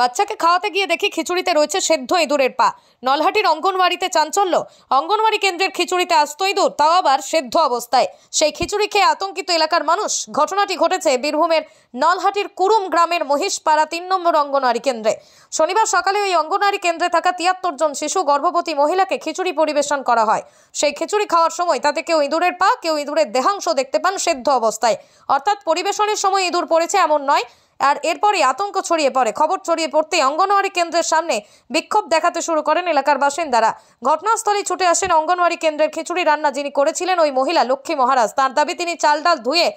বাচ্চাকে খাওয়াতে গিয়ে দেখি খিচুড়িতে রয়েছে সেদ্ধ ইঁদুরের পা নলহাটির অঙ্গনওয়াড়িতে চাঞ্চল্য অঙ্গনওয়াড়ি কেন্দ্রের খিচুড়িতে আস্ত ইঁদুর তাও আবার সেদ্ধ অবস্থায় সেই খিচুড়ি খেয়ে আতঙ্কিত এলাকার মানুষ ঘটনাটি ঘটেছে বীরভূমের নলহাটির কুরুম গ্রামের মহিষপাড়া তিন নম্বর অঙ্গনওয়াড়ি কেন্দ্রে শনিবার সকালে ওই অঙ্গনওয়াড়ি কেন্দ্রে থাকা তিয়াত্তর জন শিশু গর্ভবতী মহিলাকে খিচুড়ি পরিবেশন করা হয় সেই খিচুড়ি খাওয়ার সময় তাতে কেউ ইঁদুরের পা কেউ ইঁদুরের দেহাংশ দেখতে পান সেদ্ধ অবস্থায় অর্থাৎ পরিবেশনের সময় ইঁদুর পড়েছে এমন নয় আর এরপরে আতঙ্ক ছড়িয়ে পড়ে খবর ছড়িয়ে পড়তেই অঙ্গনওয়াড়ি কেন্দ্রের সামনে বিক্ষোভ দেখাতে শুরু করেন এলাকার বাসিন্দারা ঘটনাস্থলে ছুটে আসেন অঙ্গনওয়াড়ি কেন্দ্রের খিচুড়ি রান্না যিনি করেছিলেন ওই মহিলা লক্ষ্মী মহারাজ তার দাবি তিনি চাল ডাল ধুয়ে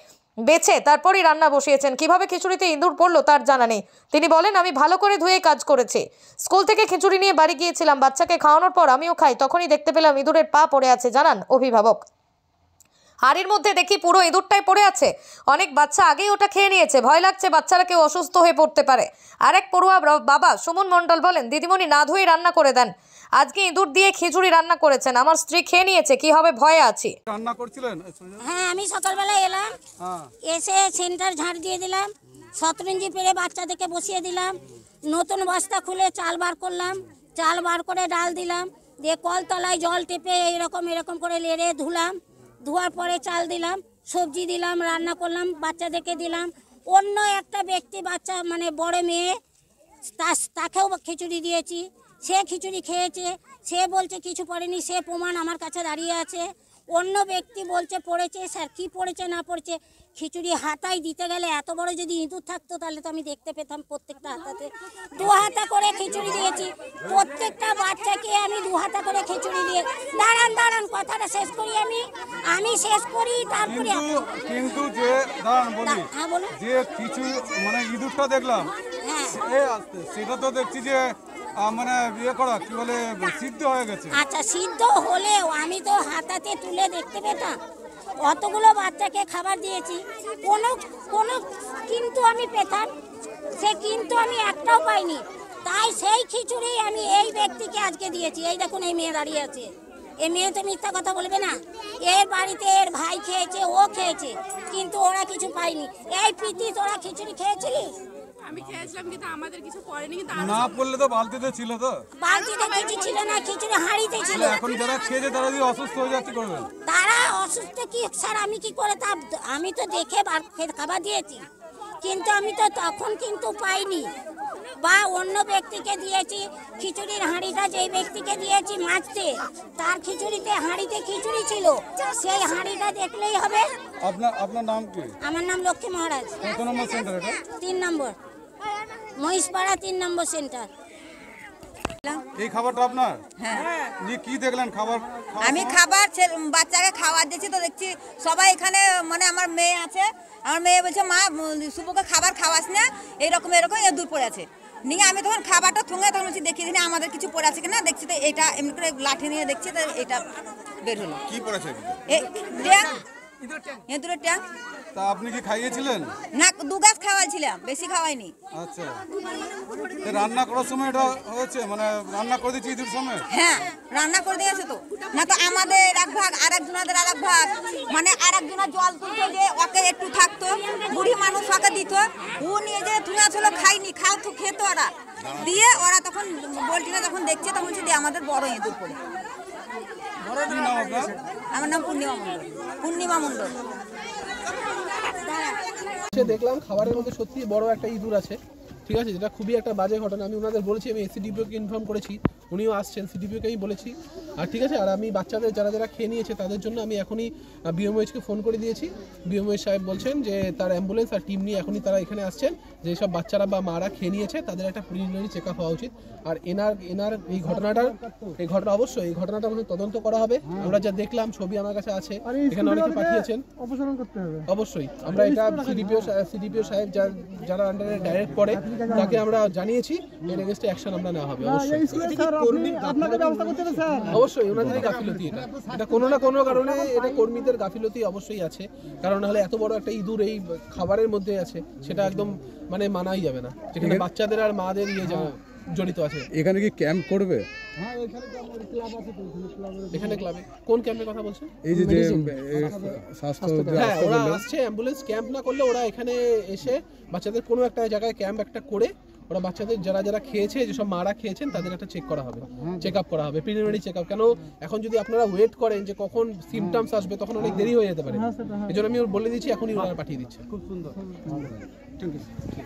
বেছে তারপরই রান্না বসিয়েছেন কিভাবে খিচুড়িতে ইঁদুর পড়লো তার জানা নেই তিনি বলেন আমি ভালো করে ধুয়ে কাজ করেছি স্কুল থেকে খিচুড়ি নিয়ে বাড়ি গিয়েছিলাম বাচ্চাকে খাওয়ানোর পর আমিও খাই তখনই দেখতে পেলাম ইঁদুরের পা পড়ে আছে জানান অভিভাবক হাড়ির মধ্যে দেখি পুরো ইঁদুরটাই পড়ে আছে অনেক বাচ্চা আগেই ওটা খেয়ে নিয়েছে ভয় লাগছে বাচ্চারা কেউ অসুস্থ হয়ে পড়তে পারে আর এক পড়ুয়া বাবা সুমন মণ্ডল বলেন দিদিমণি না ধুয়ে রান্না করে দেন আজকে ইঁদুর দিয়ে খিচুড়ি রান্না করেছেন আমার স্ত্রী খেয়ে নিয়েছে কি হবে ভয়ে আছি রান্না করছিলেন হ্যাঁ আমি সকালবেলা এলাম হ্যাঁ। এসে সেন্টার ঝাড় দিয়ে দিলাম শতরঞ্জি পেরে বাচ্চাদেরকে বসিয়ে দিলাম নতুন বস্তা খুলে চাল বার করলাম চাল বার করে ডাল দিলাম দিয়ে কলতলায় জল টেপে এরকম এরকম করে লেড়ে ধুলাম ধোয়ার পরে চাল দিলাম সবজি দিলাম রান্না করলাম বাচ্চাদেরকে দিলাম অন্য একটা ব্যক্তি বাচ্চা মানে বড় মেয়ে তাকেও খিচুড়ি দিয়েছি সে খিচুড়ি খেয়েছে সে বলছে কিছু পড়েনি সে প্রমাণ আমার কাছে দাঁড়িয়ে আছে অন্য ব্যক্তি বলছে পড়েছে স্যার কি পড়েছে না পড়েছে খিচুড়ি হাতায় দিতে গেলে এত বড় যদি ইঁদুর থাকতো তাহলে তো আমি দেখতে পেতাম প্রত্যেকটা হাতাতে দু হাতা করে খিচুড়ি দিয়েছি প্রত্যেকটা বাচ্চাকে আমি দু হাতা করে খিচুড়ি দিয়ে দাঁড়ান দাঁড়ান কথাটা শেষ করি আমি আমি শেষ করি তারপরে কিন্তু যে দাঁড়ান বলি হ্যাঁ, যে খিচুড়ি মানে ইঁদুরটা দেখলাম হ্যাঁ। সেটা তো দেখছি যে মানে ইয়ে করা কি বলে সিদ্ধ হয়ে গেছে আচ্ছা সিদ্ধ হলেও আমি তো হাতাতে তুলে দেখতে পেতাম অতগুলো বাচ্চাকে খাবার দিয়েছি কোনো কোনো কিন্তু আমি পেতাম সে কিন্তু আমি একটাও পাইনি তাই সেই খিচুড়ি আমি এই ব্যক্তিকে আজকে দিয়েছি এই দেখুন এই মেয়ে দাঁড়িয়ে আছে এই মেয়ে তো মিথ্যা কথা বলবে না এর বাড়িতে এর ভাই খেয়েছে ও খেয়েছে কিন্তু ওরা কিছু পায়নি এই প্রীতি তোরা খিচুড়ি খেয়েছিলিস আমি খেয়েছিলাম কিন্তু আমাদের কিছু পড়েনি কিন্তু না পড়লে তো বালতিতে ছিল তো বালতিতে কিছু ছিল না হাঁড়িতে ছিল এখন যারা খেয়েছে তারা অসুস্থ হয়ে যাচ্ছে তারা অসুস্থ কি স্যার আমি কি করে তা আমি তো দেখে খাবার দিয়েছি কিন্তু আমি তো তখন কিন্তু পাইনি বা অন্য ব্যক্তিকে দিয়েছি খিচুড়ির হাঁড়িটা যেই ব্যক্তিকে দিয়েছি মাছতে তার খিচুড়িতে হাঁড়িতে খিচুড়ি ছিল সেই হাঁড়িটা দেখলেই হবে আপনার আপনার নাম কি আমার নাম লক্ষ্মী মহারাজ তিন নম্বর মহিষপাড়া তিন নম্বর সেন্টার এই খাবারটা আপনার হ্যাঁ কি দেখলেন খাবার আমি খাবার বাচ্চাকে খাবার দিচ্ছি তো দেখছি সবাই এখানে মানে আমার মেয়ে আছে আমার মেয়ে বলছে মা সুপুকে খাবার খাওয়াস না এরকম এরকম এ দূর পড়ে আছে নিয়ে আমি তখন খাবারটা থুঙে তখন বলছি দেখি দিন আমাদের কিছু পড়ে আছে কিনা দেখছি তো এটা এমনি করে লাঠি নিয়ে দেখছি তো এটা বের হলো কি পড়েছে এ ট্যাঙ্ক ট্যাঙ্ক তা আপনি কি খাইয়েছিলেন না দু গাছ খাওয়াইছিলাম বেশি খাওয়াইনি আচ্ছা রান্না করার সময় এটা হয়েছে মানে রান্না করে দিয়েছি ঈদের সময় হ্যাঁ রান্না করে দিয়েছে তো না তো আমাদের এক ভাগ আর একজনাদের আর এক ভাগ মানে আর একজনের জল তুলতো যে ওকে একটু থাকতো বুড়ি মানুষ ওকে দিত ও নিয়ে যে তুলে ছিল খাইনি খাও তো খেতো ওরা দিয়ে ওরা তখন বলছিল যখন দেখছে তখন যদি আমাদের বড় ইঁদুর পড়ে আমার নাম পূর্ণিমা মণ্ডল পূর্ণিমা মণ্ডল হচ্ছে দেখলাম খাবারের মধ্যে সত্যি বড় একটা ইঁদুর আছে ঠিক আছে যেটা খুবই একটা বাজে ঘটনা আমি ওনাদের বলেছি আমি এসিডিপিওকে ইনফর্ম করেছি উনিও আসছেন সিডিপিওকেই বলেছি আর ঠিক আছে আর আমি বাচ্চাদের যারা যারা খেয়ে নিয়েছে তাদের জন্য আমি এখনই বিএমওএইচকে ফোন করে দিয়েছি বিএমওএইচ সাহেব বলছেন যে তার অ্যাম্বুলেন্স আর টিম নিয়ে এখনই তারা এখানে আসছেন যেসব বাচ্চারা বা মারা খেয়ে নিয়েছে তাদের একটা প্রিলিমিনারি চেক আপ হওয়া উচিত আর এনার এনার এই ঘটনাটার এই ঘটনা অবশ্যই এই ঘটনাটা মানে তদন্ত করা হবে হ্যাঁ। আমরা যা দেখলাম ছবি আমার কাছে আছে এখানে অনেকে পাঠিয়েছেন অপসারণ করতে হবে অবশ্যই আমরা এটা সিডিপিও সিডিপিও সাহেব যার যারা আন্ডারে ডাইরেক্ট পড়ে তাকে আমরা জানিয়েছি এর এগেনস্টে অ্যাকশন আমরা নেওয়া হবে অবশ্যই আপনাকে ব্যবস্থা করতে হবে স্যার অবশ্যই ওনাদের গাফিলতি এটা এটা কোনো না কোনো কারণে এটা কর্মীদের গাফিলতি অবশ্যই আছে কারণ নাহলে এত বড় একটা ইঁদুর এই খাবারের মধ্যে আছে সেটা একদম মানে মানাই যাবে না যেখানে বাচ্চাদের আর মাদের ইয়ে যাওয়া জড়িত আছে এখানে কি ক্যাম্প করবে হ্যাঁ, ওরা এখানে এসে বাচ্চাদের কোনো একটা জায়গায় ক্যাম্প একটা করে ওরা বাচ্চাদের যারা যারা খেয়েছে যেসব মারা খেয়েছেন তাদের একটা চেক করা হবে চেক হ্যাঁ, আপ হ্যাঁ। করা হবে প্রিলিমিনারি চেক আপ কেন এখন যদি আপনারা ওয়েট করেন যে কখন সিমটমস আসবে তখন অনেক দেরি হয়ে যেতে পারে হ্যাঁ, এই জন্য আমি বলে দিচ্ছি এখনই ওনারা পাঠিয়ে দিচ্ছে খুব সুন্দর